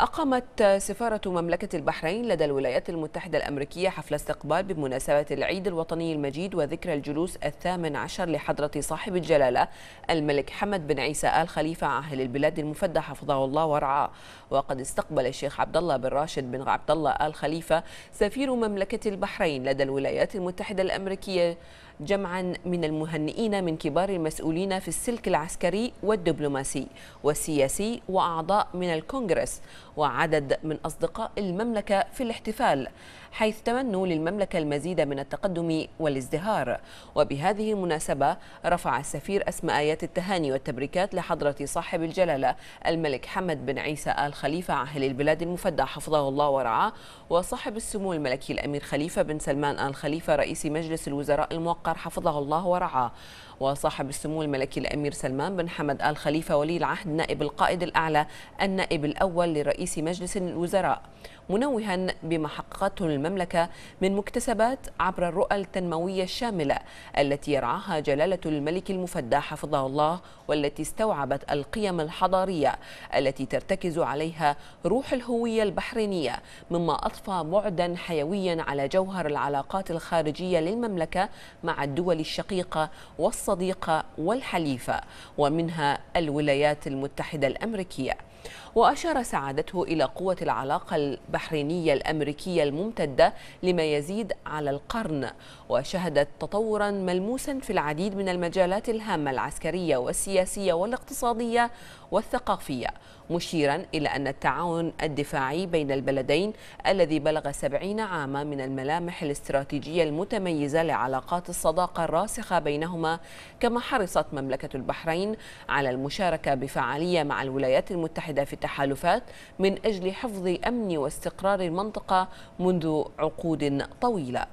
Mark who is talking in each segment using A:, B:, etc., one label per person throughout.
A: أقامت سفارة مملكة البحرين لدى الولايات المتحدة الأمريكية حفل استقبال بمناسبة العيد الوطني المجيد وذكرى الجلوس الثامن عشر لحضرة صاحب الجلالة الملك حمد بن عيسى آل خليفة عاهل البلاد المفدى حفظه الله ورعاه وقد استقبل الشيخ عبد الله بن راشد بن عبد الله آل خليفة سفير مملكة البحرين لدى الولايات المتحدة الأمريكية جمعا من المهنئين من كبار المسؤولين في السلك العسكري والدبلوماسي والسياسي وأعضاء من الكونغرس وعدد من أصدقاء المملكة في الاحتفال حيث تمنوا للمملكة المزيد من التقدم والازدهار وبهذه المناسبة رفع السفير أسماء آيات التهاني والتبريكات لحضرة صاحب الجلالة الملك حمد بن عيسى آل خليفة عاهل البلاد المفدى حفظه الله ورعاه وصاحب السمو الملكي الأمير خليفة بن سلمان آل خليفة رئيس مجلس الوزراء الموقع قطر حفظه الله ورعاه وصاحب السمو الملكي الأمير سلمان بن حمد آل خليفة ولي العهد نائب القائد الأعلى النائب الأول لرئيس مجلس الوزراء منوها بما حققته المملكة من مكتسبات عبر الرؤى التنموية الشاملة التي يرعاها جلالة الملك المفدى حفظه الله والتي استوعبت القيم الحضارية التي ترتكز عليها روح الهوية البحرينية مما أضفى بعدا حيويا على جوهر العلاقات الخارجية للمملكة مع مع الدول الشقيقة والصديقة والحليفة ومنها الولايات المتحدة الأمريكية وأشار سعادته إلى قوة العلاقة البحرينية الأمريكية الممتدة لما يزيد على القرن وشهدت تطورا ملموسا في العديد من المجالات الهامة العسكرية والسياسية والاقتصادية والثقافية مشيرا إلى أن التعاون الدفاعي بين البلدين الذي بلغ سبعين عاما من الملامح الاستراتيجية المتميزة لعلاقات الصداقة الراسخة بينهما كما حرصت مملكة البحرين على المشاركة بفعالية مع الولايات المتحدة في التحالفات من أجل حفظ أمن واستقرار المنطقة منذ عقود طويلة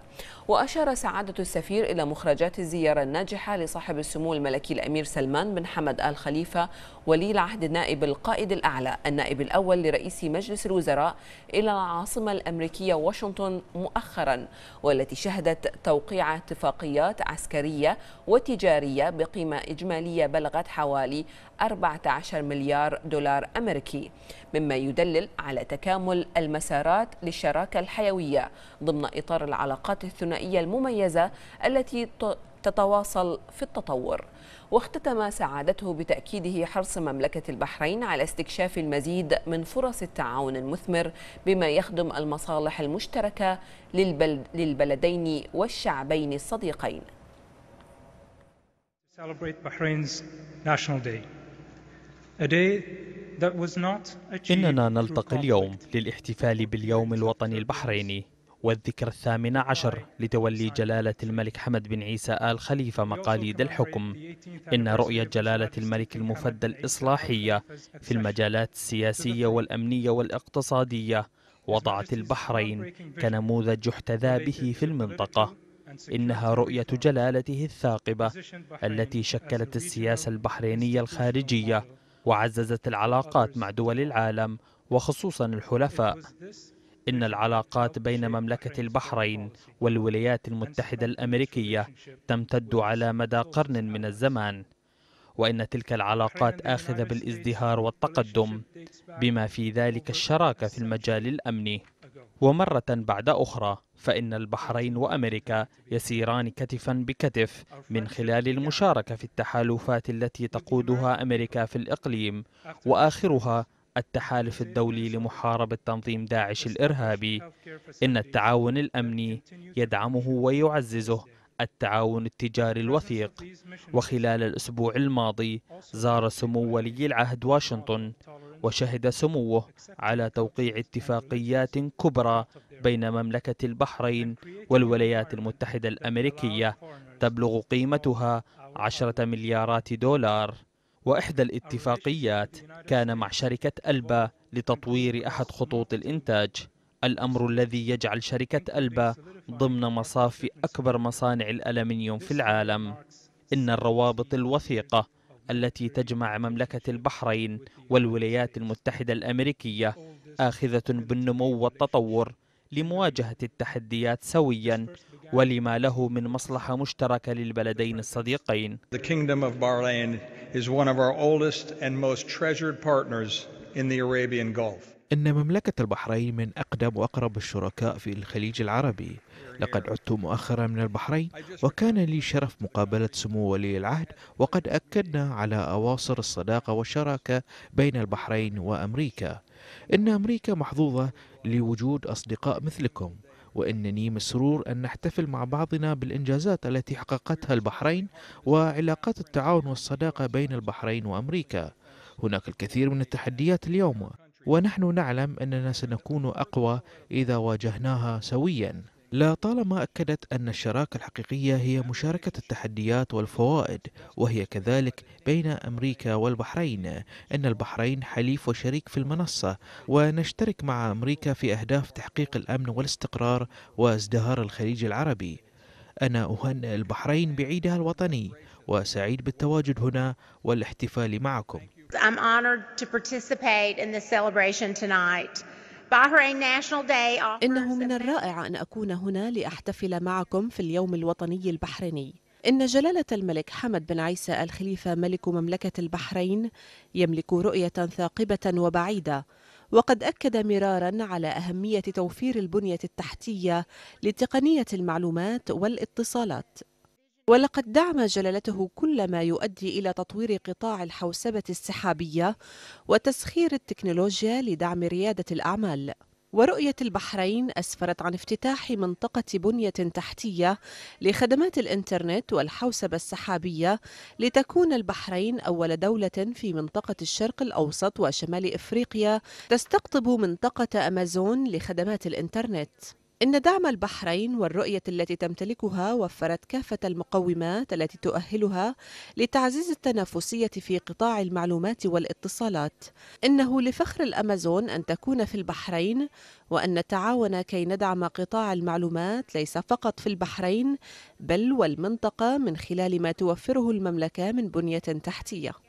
A: وأشار سعادة السفير إلى مخرجات الزيارة الناجحة لصاحب السمو الملكي الأمير سلمان بن حمد آل خليفة ولي العهد النائب القائد الأعلى النائب الأول لرئيس مجلس الوزراء إلى العاصمة الأمريكية واشنطن مؤخرا والتي شهدت توقيع اتفاقيات عسكرية وتجارية بقيمة إجمالية بلغت حوالي 14 مليار دولار أمريكي مما يدلل على تكامل المسارات للشراكة الحيوية ضمن إطار العلاقات الثنائية المميزة التي تتواصل في التطور واختتم سعادته بتأكيده حرص مملكة البحرين على استكشاف المزيد من فرص التعاون المثمر بما يخدم المصالح المشتركة للبلدين والشعبين الصديقين
B: إننا نلتقي اليوم للاحتفال باليوم الوطني البحريني والذكرى الثامنة عشر لتولي جلالة الملك حمد بن عيسى آل خليفة مقاليد الحكم إن رؤية جلالة الملك المفدى الإصلاحية في المجالات السياسية والأمنية والاقتصادية وضعت البحرين كنموذج يحتذى به في المنطقة إنها رؤية جلالته الثاقبة التي شكلت السياسة البحرينية الخارجية وعززت العلاقات مع دول العالم وخصوصا الحلفاء إن العلاقات بين مملكة البحرين والولايات المتحدة الأمريكية تمتد على مدى قرن من الزمان وإن تلك العلاقات آخذة بالازدهار والتقدم بما في ذلك الشراكة في المجال الأمني ومرة بعد أخرى فإن البحرين وأمريكا يسيران كتفا بكتف من خلال المشاركة في التحالفات التي تقودها أمريكا في الإقليم وآخرها التحالف الدولي لمحاربة تنظيم داعش الإرهابي إن التعاون الأمني يدعمه ويعززه التعاون التجاري الوثيق وخلال الأسبوع الماضي زار سمو ولي العهد واشنطن وشهد سموه على توقيع اتفاقيات كبرى بين مملكة البحرين والولايات المتحدة الأمريكية تبلغ قيمتها عشرة مليارات دولار وإحدى الاتفاقيات كان مع شركة ألبا لتطوير أحد خطوط الإنتاج الأمر الذي يجعل شركة ألبا ضمن مصاف أكبر مصانع الألمنيوم في العالم إن الروابط الوثيقة التي تجمع مملكة البحرين والولايات المتحدة الأمريكية آخذة بالنمو والتطور لمواجهة التحديات سوياً ولما له من مصلحة مشتركة للبلدين الصديقين is one of our oldest and most treasured partners in the Arabian Gulf.
C: إن مملكة البحرين من أقدم وأقرب الشركاء في الخليج العربي لقد عدت مؤخرا من البحرين وكان لي شرف مقابلة سمو ولي العهد وقد أكدنا على أواصر الصداقة والشراكة بين البحرين وأمريكا إن أمريكا محظوظة لوجود أصدقاء مثلكم وإنني مسرور أن نحتفل مع بعضنا بالإنجازات التي حققتها البحرين وعلاقات التعاون والصداقة بين البحرين وأمريكا هناك الكثير من التحديات اليوم ونحن نعلم أننا سنكون أقوى إذا واجهناها سوياً لا طالما أكدت أن الشراكة الحقيقية هي مشاركة التحديات والفوائد وهي كذلك بين أمريكا والبحرين إن البحرين حليف وشريك في المنصة ونشترك مع أمريكا في أهداف تحقيق الأمن والاستقرار وازدهار الخليج العربي أنا أهنئ البحرين بعيدها الوطني وسعيد بالتواجد هنا والاحتفال معكم
D: I'm honored to participate in this celebration tonight. إنه من الرائع أن أكون هنا لأحتفل معكم في اليوم الوطني البحريني إن جلالة الملك حمد بن عيسى الخليفة ملك مملكة البحرين يملك رؤية ثاقبة وبعيدة وقد أكد مرارا على أهمية توفير البنية التحتية لتقنية المعلومات والاتصالات ولقد دعم جلالته كل ما يؤدي إلى تطوير قطاع الحوسبة السحابية وتسخير التكنولوجيا لدعم ريادة الأعمال ورؤية البحرين أسفرت عن افتتاح منطقة بنية تحتية لخدمات الإنترنت والحوسبة السحابية لتكون البحرين أول دولة في منطقة الشرق الأوسط وشمال إفريقيا تستقطب منطقة أمازون لخدمات الإنترنت إن دعم البحرين والرؤية التي تمتلكها وفرت كافة المقومات التي تؤهلها لتعزيز التنافسية في قطاع المعلومات والاتصالات. إنه لفخر الأمازون أن تكون في البحرين وأن نتعاون كي ندعم قطاع المعلومات ليس فقط في البحرين بل والمنطقة من خلال ما توفره المملكة من بنية تحتية.